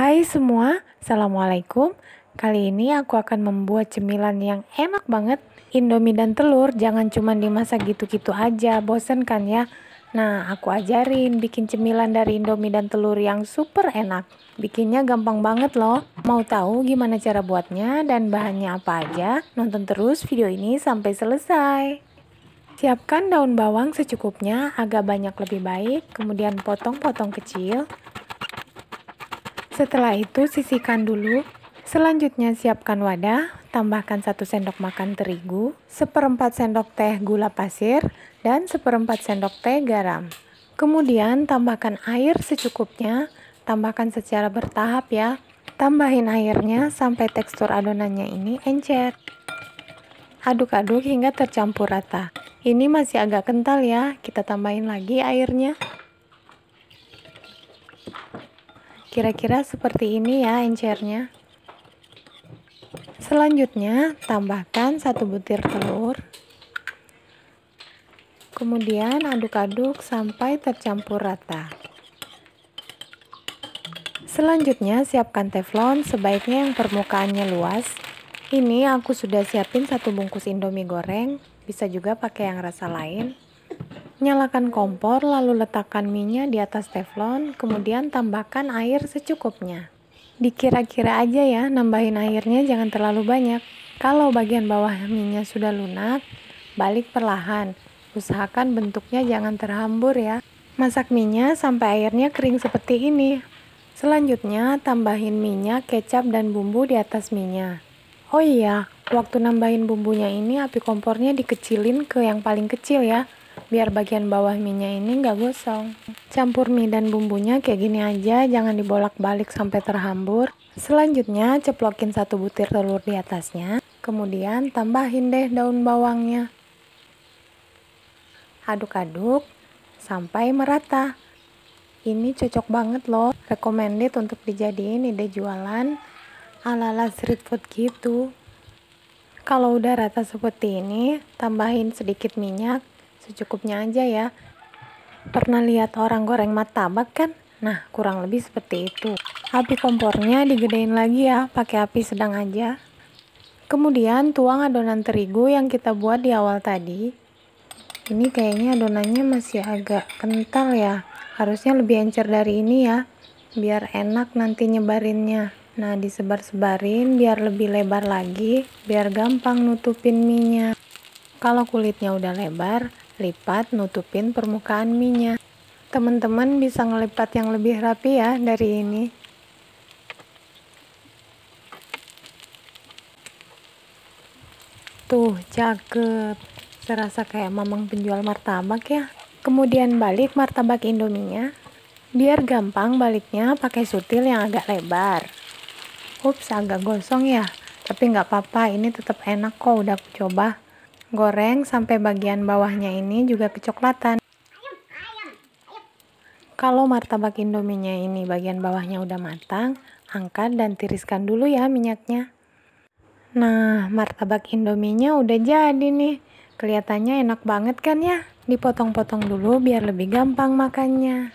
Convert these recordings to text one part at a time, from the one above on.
Hai semua, Assalamualaikum. Kali ini aku akan membuat cemilan yang enak banget. Indomie dan telur jangan cuma dimasak gitu-gitu aja, bosen kan ya? Nah, aku ajarin bikin cemilan dari Indomie dan telur yang super enak. Bikinnya gampang banget loh. Mau tahu gimana cara buatnya dan bahannya apa aja? Nonton terus video ini sampai selesai. Siapkan daun bawang secukupnya, agak banyak lebih baik, kemudian potong-potong kecil. Setelah itu sisihkan dulu. Selanjutnya siapkan wadah, tambahkan 1 sendok makan terigu, 1 sendok teh gula pasir, dan 1 sendok teh garam. Kemudian tambahkan air secukupnya, tambahkan secara bertahap ya. Tambahin airnya sampai tekstur adonannya ini encer. Aduk-aduk hingga tercampur rata. Ini masih agak kental ya, kita tambahin lagi airnya. Kira-kira seperti ini ya encernya. Selanjutnya, tambahkan satu butir telur. Kemudian aduk-aduk sampai tercampur rata. Selanjutnya, siapkan teflon, sebaiknya yang permukaannya luas. Ini aku sudah siapin satu bungkus indomie goreng, bisa juga pakai yang rasa lain. Nyalakan kompor, lalu letakkan minyak di atas teflon, kemudian tambahkan air secukupnya. Dikira-kira aja ya, nambahin airnya jangan terlalu banyak. Kalau bagian bawah minyak sudah lunak, balik perlahan. Usahakan bentuknya jangan terhambur ya. Masak minyak sampai airnya kering seperti ini. Selanjutnya, tambahin minyak, kecap, dan bumbu di atas minyak. Oh iya, waktu nambahin bumbunya ini api kompornya dikecilin ke yang paling kecil ya biar bagian bawah minyak ini nggak gosong. Campur mie dan bumbunya kayak gini aja, jangan dibolak-balik sampai terhambur. Selanjutnya ceplokin satu butir telur di atasnya, kemudian tambahin deh daun bawangnya. Aduk-aduk sampai merata. Ini cocok banget loh, recommended untuk dijadiin ide jualan ala-ala street food gitu. Kalau udah rata seperti ini, tambahin sedikit minyak secukupnya aja ya. Pernah lihat orang goreng martabak kan? Nah, kurang lebih seperti itu. Api kompornya digedein lagi ya, pakai api sedang aja. Kemudian tuang adonan terigu yang kita buat di awal tadi. Ini kayaknya adonannya masih agak kental ya. Harusnya lebih encer dari ini ya, biar enak nanti nyebarinnya. Nah, disebar-sebarin biar lebih lebar lagi, biar gampang nutupin minyak. Kalau kulitnya udah lebar, lipat nutupin permukaan minyak. Teman-teman bisa ngelipat yang lebih rapi ya dari ini. Tuh, cakep. Serasa kayak mamang penjual martabak ya. Kemudian balik martabak indominya. Biar gampang baliknya pakai sutil yang agak lebar. Ups, agak gosong ya. Tapi nggak apa-apa, ini tetap enak kok udah aku coba. Goreng sampai bagian bawahnya ini juga kecoklatan. Kalau martabak indominya ini bagian bawahnya udah matang, angkat dan tiriskan dulu ya minyaknya. Nah, martabak indominya udah jadi nih. Kelihatannya enak banget kan ya? Dipotong-potong dulu biar lebih gampang makannya.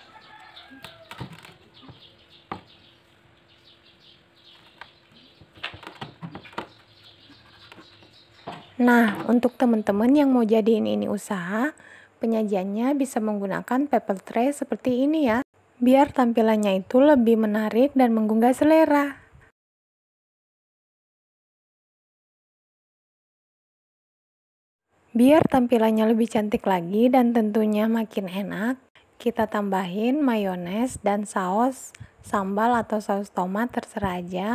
Nah, untuk teman-teman yang mau jadiin ini usaha, penyajiannya bisa menggunakan paper tray seperti ini ya, biar tampilannya itu lebih menarik dan menggugah selera. Biar tampilannya lebih cantik lagi dan tentunya makin enak, kita tambahin mayones dan saus sambal atau saus tomat terserah aja.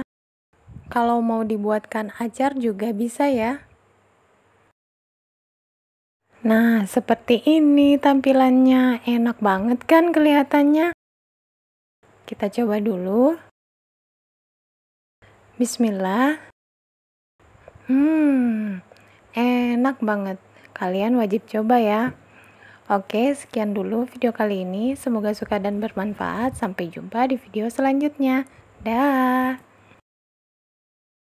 Kalau mau dibuatkan acar juga bisa ya. Nah, seperti ini tampilannya. Enak banget kan kelihatannya? Kita coba dulu. Bismillah. Hmm, enak banget. Kalian wajib coba ya. Oke, sekian dulu video kali ini. Semoga suka dan bermanfaat. Sampai jumpa di video selanjutnya. Dah.